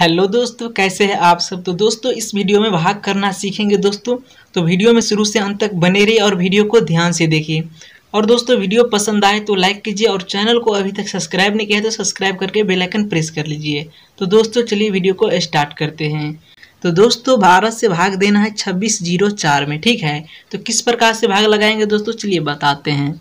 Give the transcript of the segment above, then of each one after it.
hello दोस्तों कैसे हैं आप सब तो दोस्तों इस वीडियो में भाग करना सीखेंगे दोस्तों तो वीडियो में शुरू से अंत तक बने रहिए और वीडियो को ध्यान से देखिए और दोस्तों वीडियो पसंद आए तो लाइक कीजिए और चैनल को अभी तक सब्सक्राइब नहीं किया है तो सब्सक्राइब करके बेलाइकन प्रेस कर लीजिए तो दोस्तों चलिए वीडियो को स्टार्ट करते हैं तो दोस्तों भारत से भाग देना है छब्बीस जीरो चार में ठीक है तो किस प्रकार से भाग लगाएंगे दोस्तों चलिए बताते हैं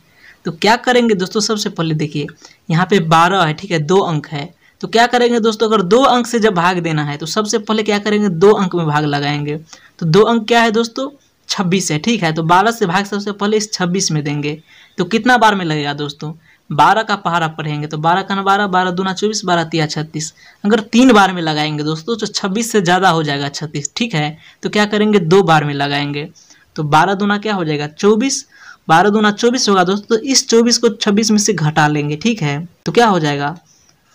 तो क्या करेंगे दोस्तों सबसे पहले देखिए यहाँ पे बारह है ठीक है दो अंक है तो क्या करेंगे दोस्तों अगर दो अंक से जब भाग देना है तो सबसे पहले क्या करेंगे दो अंक में भाग लगाएंगे तो दो अंक क्या है दोस्तों छब्बीस है ठीक है तो बारह से भाग सबसे पहले इस छब्बीस में देंगे तो कितना बार में लगेगा दोस्तों बारह का पहाड़ा पढ़ेंगे तो बारह का बारह बारह दूना चौबीस बारह तिया छत्तीस अगर तीन बार में लगाएंगे दोस्तों तो छब्बीस से ज़्यादा हो जाएगा छत्तीस ठीक है तो क्या करेंगे दो बार में लगाएंगे तो बारह दूना क्या हो जाएगा चौबीस बारह दूना चौबीस होगा दोस्तों तो इस चौबीस को छब्बीस में से घटा लेंगे ठीक है तो क्या हो जाएगा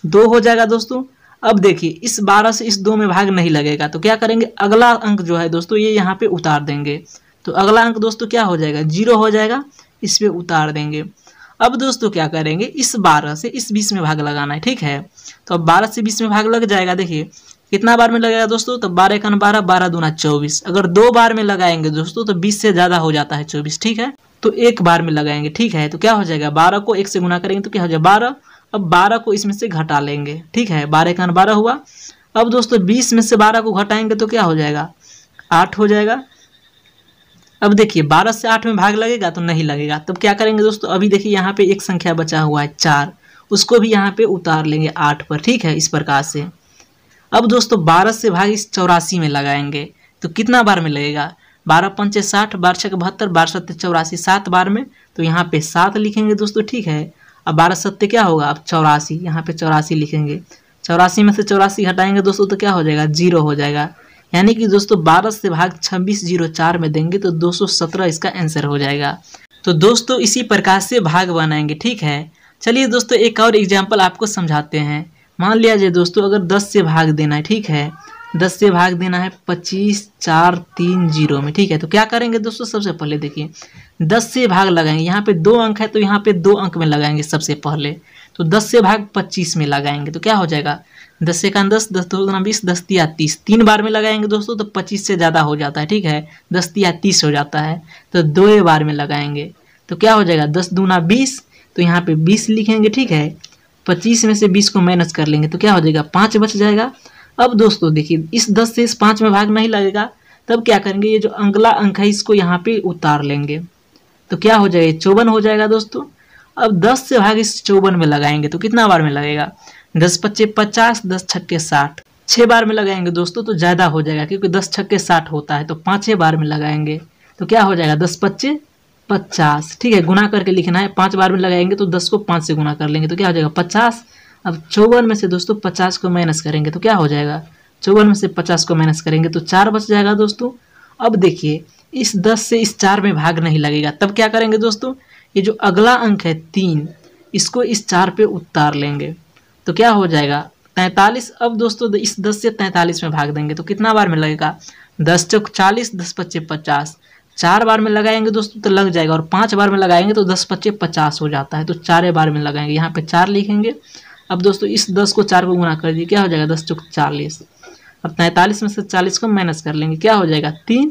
दो हो जाएगा दोस्तों अब देखिए इस बारह से इस दो में भाग नहीं लगेगा तो क्या करेंगे अगला अंक जो है दोस्तों ये यहाँ पे उतार देंगे तो अगला अंक दोस्तों क्या हो जाएगा जीरो हो जाएगा इस पर उतार देंगे अब दोस्तों क्या करेंगे इस बारह से इस बीस में भाग लगाना है ठीक है तो अब बारह से बीस में भाग लग जाएगा देखिए कितना बार में लगेगा दोस्तों तो बारह कन बारह बारह दूना चौबीस अगर दो बार में लगाएंगे दोस्तों तो बीस से ज़्यादा हो जाता है चौबीस ठीक है तो एक बार में लगाएंगे ठीक है तो क्या हो जाएगा बारह को एक से गुना करेंगे तो क्या हो जाएगा बारह अब बारह को इसमें से घटा लेंगे ठीक है बारह का बारह हुआ अब दोस्तों बीस में से बारह को घटाएंगे तो क्या हो जाएगा आठ हो जाएगा अब देखिए बारह से आठ में भाग लगेगा तो नहीं लगेगा तब क्या करेंगे दोस्तों अभी देखिए यहाँ पे एक संख्या बचा हुआ है चार उसको भी यहाँ पे उतार लेंगे आठ पर ठीक है इस प्रकार से अब दोस्तों बारह से भाग इस चौरासी में लगाएंगे तो कितना बार में लगेगा बारह पंचे साठ बारह छः बहत्तर बारह सत्तर चौरासी सात बार में तो यहाँ पे सात लिखेंगे दोस्तों ठीक है अब बारह सत्य क्या होगा अब चौरासी यहाँ पे चौरासी लिखेंगे चौरासी में से चौरासी हटाएंगे दोस्तों तो क्या हो जाएगा जीरो हो जाएगा यानी कि दोस्तों बारह से भाग छब्बीस जीरो चार में देंगे तो दो सौ सत्रह इसका आंसर हो जाएगा तो दोस्तों इसी प्रकार से भाग बनाएंगे ठीक है चलिए दोस्तों एक और एग्जाम्पल आपको समझाते हैं मान लिया जाए दोस्तों अगर दस से भाग देना है ठीक है दस से भाग देना है पच्चीस चार तीन जीरो में ठीक है तो क्या करेंगे दोस्तों सबसे पहले देखिए दस से भाग लगाएंगे यहाँ पे दो अंक है तो यहाँ पे दो अंक में लगाएंगे सबसे पहले तो दस से भाग पच्चीस में लगाएंगे तो क्या हो जाएगा दस से कान दस दस दो बीस दस तिया तीस तीन बार में लगाएंगे दोस्तों तो पच्चीस से ज़्यादा हो जाता है ठीक है दस तिया तीस हो जाता है तो दो बार में लगाएंगे तो क्या हो जाएगा दस दूना बीस तो यहाँ पे बीस लिखेंगे ठीक है पच्चीस में से बीस को माइनस कर लेंगे तो क्या हो जाएगा पाँच बच जाएगा अब दोस्तों देखिए इस दस से इस पाँच में भाग नहीं लगेगा तब क्या करेंगे ये जो अंगला अंक है इसको यहाँ पे उतार लेंगे तो क्या हो जाएगा चौवन हो जाएगा दोस्तों अब दस से भाग इस चौवन में लगाएंगे तो कितना बार में लगेगा दस पच्चे पचास दस छक्के साठ छः बार में लगाएंगे दोस्तों तो ज़्यादा हो जाएगा क्योंकि दस छक्के साठ होता है तो पाँचें बार में लगाएंगे तो क्या हो जाएगा दस पच्चे पचास ठीक है गुना करके लिखना है पाँच बार में लगाएंगे तो दस को पाँच से गुना कर लेंगे तो क्या हो जाएगा पचास अब चौवन में से दोस्तों पचास को माइनस करेंगे तो क्या हो जाएगा चौवन में से पचास को माइनस करेंगे तो चार बच जाएगा दोस्तों अब देखिए इस दस से इस चार में भाग नहीं लगेगा तब क्या करेंगे दोस्तों ये जो अगला अंक है तीन इसको इस चार पे उतार लेंगे तो क्या हो जाएगा तैंतालीस अब दोस्तों इस दस से तैंतालीस में भाग देंगे तो कितना बार में लगेगा दस चौक चालीस दस पच्चे पचास चार बार में लगाएंगे दोस्तों तो लग जाएगा और पाँच बार में लगाएंगे तो दस पच्चे पचास हो जाता है तो चार बार में लगाएंगे यहाँ पे चार लिखेंगे अब दोस्तों इस दस को चार को गुना कर दीजिए क्या हो जाएगा दस चौक चालीस अब तैंतालीस में से चालीस को माइनस कर लेंगे क्या हो जाएगा तीन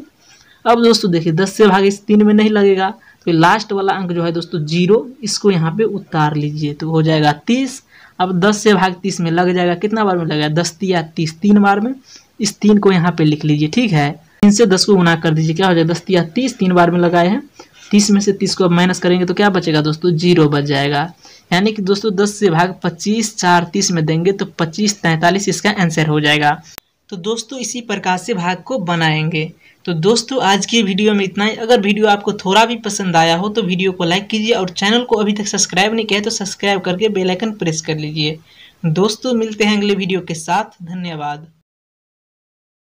अब दोस्तों देखिए दस से भाग इस तीन में नहीं लगेगा तो लास्ट वाला अंक जो है दोस्तों जीरो इसको यहाँ पे उतार लीजिए तो हो जाएगा तीस अब दस से भाग तीस में लग जाएगा कितना बार में लगेगा दस या तीस तीन बार में इस तीन को यहाँ पे लिख लीजिए ठीक है तीन से दस को गुना कर दीजिए क्या हो जाएगा दस या तीस तीन बार में लगाए हैं तीस में से तीस को अब माइनस करेंगे तो क्या बचेगा दोस्तों जीरो बच जाएगा यानी कि दोस्तों दस से भाग पच्चीस चार तीस में देंगे तो पच्चीस तैंतालीस इसका आंसर हो जाएगा तो दोस्तों इसी प्रकार से भाग को बनाएंगे तो दोस्तों आज की वीडियो में इतना ही अगर वीडियो आपको थोड़ा भी पसंद आया हो तो वीडियो को लाइक कीजिए और चैनल को अभी तक सब्सक्राइब नहीं किया है तो सब्सक्राइब करके बेलाइकन प्रेस कर लीजिए दोस्तों मिलते हैं अगले वीडियो के साथ धन्यवाद